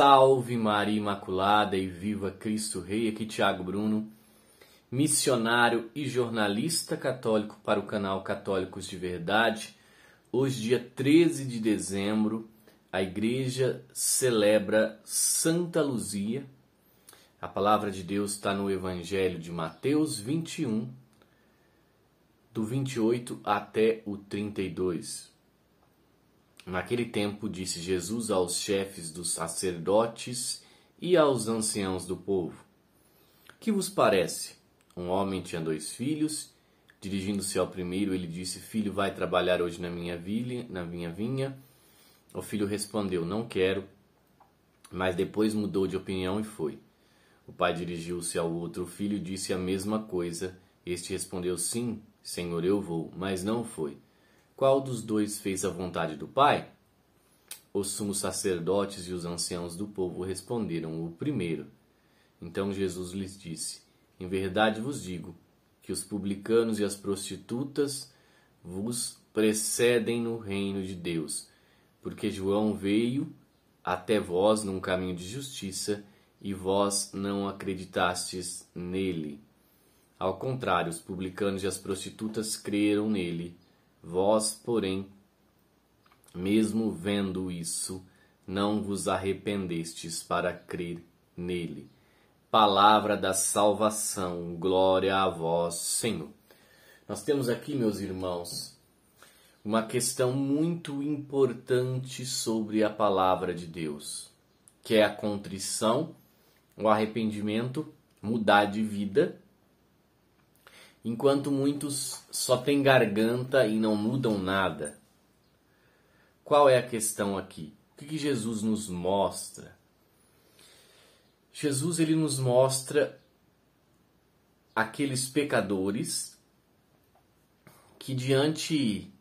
Salve Maria Imaculada e viva Cristo Rei. Aqui Tiago Bruno, missionário e jornalista católico para o canal Católicos de Verdade. Hoje, dia 13 de dezembro, a igreja celebra Santa Luzia. A palavra de Deus está no Evangelho de Mateus 21, do 28 até o 32. Naquele tempo disse Jesus aos chefes dos sacerdotes e aos anciãos do povo: Que vos parece? Um homem tinha dois filhos. Dirigindo-se ao primeiro, ele disse: Filho, vai trabalhar hoje na minha vila na minha vinha. O filho respondeu: Não quero. Mas depois mudou de opinião e foi. O pai dirigiu-se ao outro filho e disse a mesma coisa. Este respondeu: Sim, senhor, eu vou, mas não foi. Qual dos dois fez a vontade do Pai? Os sumos sacerdotes e os anciãos do povo responderam o primeiro. Então Jesus lhes disse: Em verdade vos digo que os publicanos e as prostitutas vos precedem no reino de Deus, porque João veio até vós num caminho de justiça e vós não acreditastes nele. Ao contrário, os publicanos e as prostitutas creram nele. Vós, porém, mesmo vendo isso, não vos arrependestes para crer nele. Palavra da salvação, glória a vós, Senhor. Nós temos aqui, meus irmãos, uma questão muito importante sobre a palavra de Deus, que é a contrição, o arrependimento, mudar de vida enquanto muitos só têm garganta e não mudam nada. Qual é a questão aqui? O que, que Jesus nos mostra? Jesus ele nos mostra aqueles pecadores que diante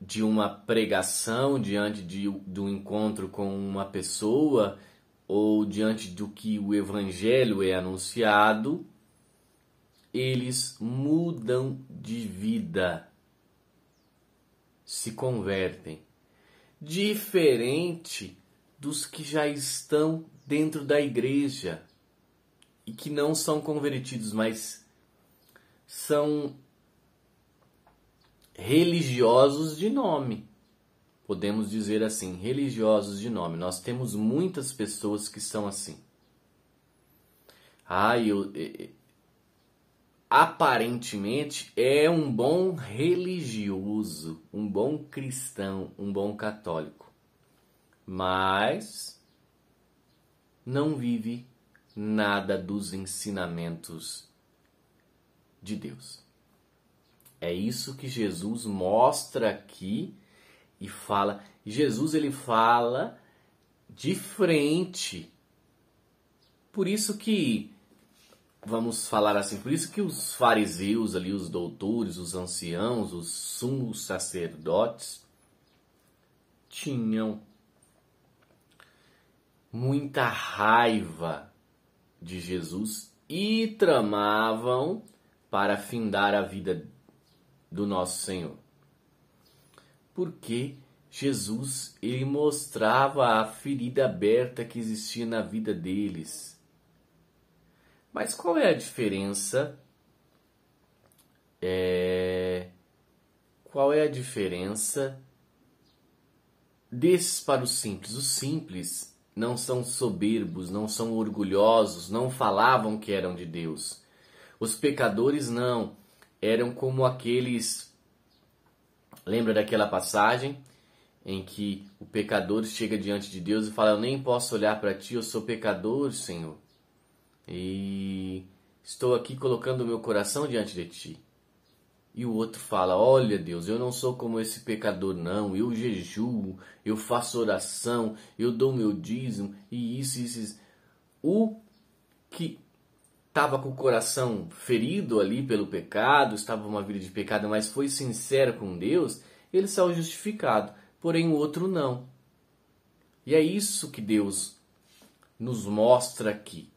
de uma pregação, diante de, de um encontro com uma pessoa ou diante do que o evangelho é anunciado, eles mudam de vida, se convertem. Diferente dos que já estão dentro da igreja e que não são convertidos, mas são religiosos de nome. Podemos dizer assim, religiosos de nome. Nós temos muitas pessoas que são assim. Ah, eu, eh, eh, aparentemente é um bom religioso, um bom cristão, um bom católico, mas não vive nada dos ensinamentos de Deus. É isso que Jesus mostra aqui e fala. Jesus ele fala de frente. Por isso que vamos falar assim, por isso que os fariseus ali, os doutores, os anciãos, os sumos sacerdotes tinham muita raiva de Jesus e tramavam para findar a vida do nosso Senhor. Porque Jesus ele mostrava a ferida aberta que existia na vida deles mas qual é a diferença? É... Qual é a diferença desses para os simples? Os simples não são soberbos, não são orgulhosos, não falavam que eram de Deus. Os pecadores não, eram como aqueles. Lembra daquela passagem em que o pecador chega diante de Deus e fala: Eu nem posso olhar para ti, eu sou pecador, Senhor e estou aqui colocando o meu coração diante de ti. E o outro fala: Olha, Deus, eu não sou como esse pecador, não. Eu jejuo, eu faço oração, eu dou meu dízimo e isso, isso. isso. O que estava com o coração ferido ali pelo pecado, estava uma vida de pecado, mas foi sincero com Deus, ele saiu justificado. Porém, o outro não. E é isso que Deus nos mostra aqui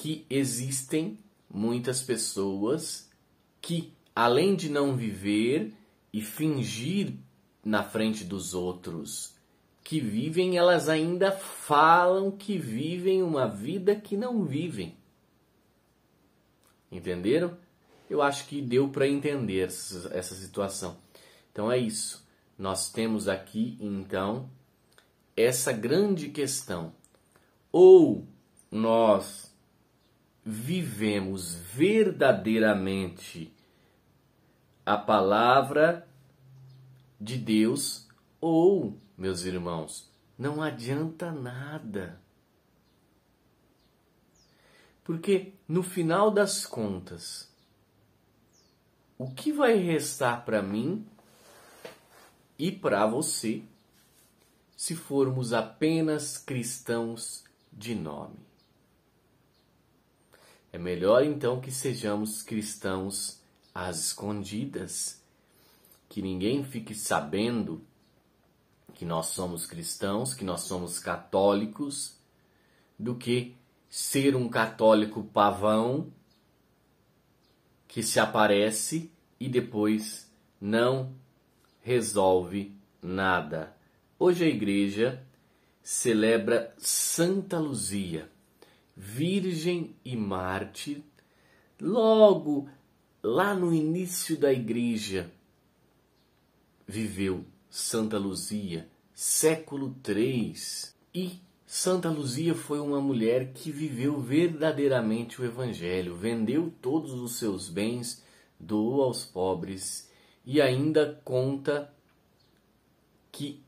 que existem muitas pessoas que, além de não viver e fingir na frente dos outros que vivem, elas ainda falam que vivem uma vida que não vivem. Entenderam? Eu acho que deu para entender essa situação. Então é isso. Nós temos aqui então essa grande questão. Ou nós vivemos verdadeiramente a palavra de Deus ou, meus irmãos, não adianta nada. Porque no final das contas, o que vai restar para mim e para você se formos apenas cristãos de nome? É melhor então que sejamos cristãos às escondidas, que ninguém fique sabendo que nós somos cristãos, que nós somos católicos, do que ser um católico pavão que se aparece e depois não resolve nada. Hoje a igreja celebra Santa Luzia. Virgem e Marte, logo lá no início da igreja, viveu Santa Luzia, século III, e Santa Luzia foi uma mulher que viveu verdadeiramente o Evangelho, vendeu todos os seus bens, doou aos pobres e ainda conta que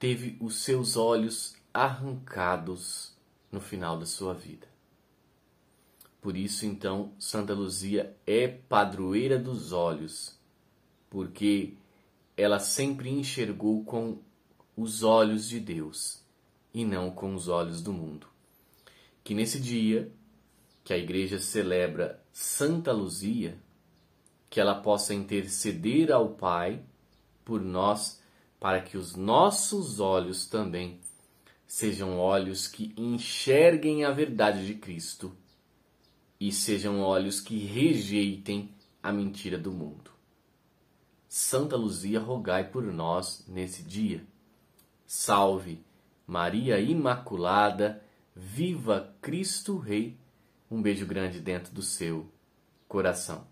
teve os seus olhos arrancados no final da sua vida. Por isso, então, Santa Luzia é padroeira dos olhos, porque ela sempre enxergou com os olhos de Deus e não com os olhos do mundo. Que nesse dia que a igreja celebra Santa Luzia, que ela possa interceder ao Pai por nós, para que os nossos olhos também Sejam olhos que enxerguem a verdade de Cristo e sejam olhos que rejeitem a mentira do mundo. Santa Luzia, rogai por nós nesse dia. Salve Maria Imaculada, viva Cristo Rei. Um beijo grande dentro do seu coração.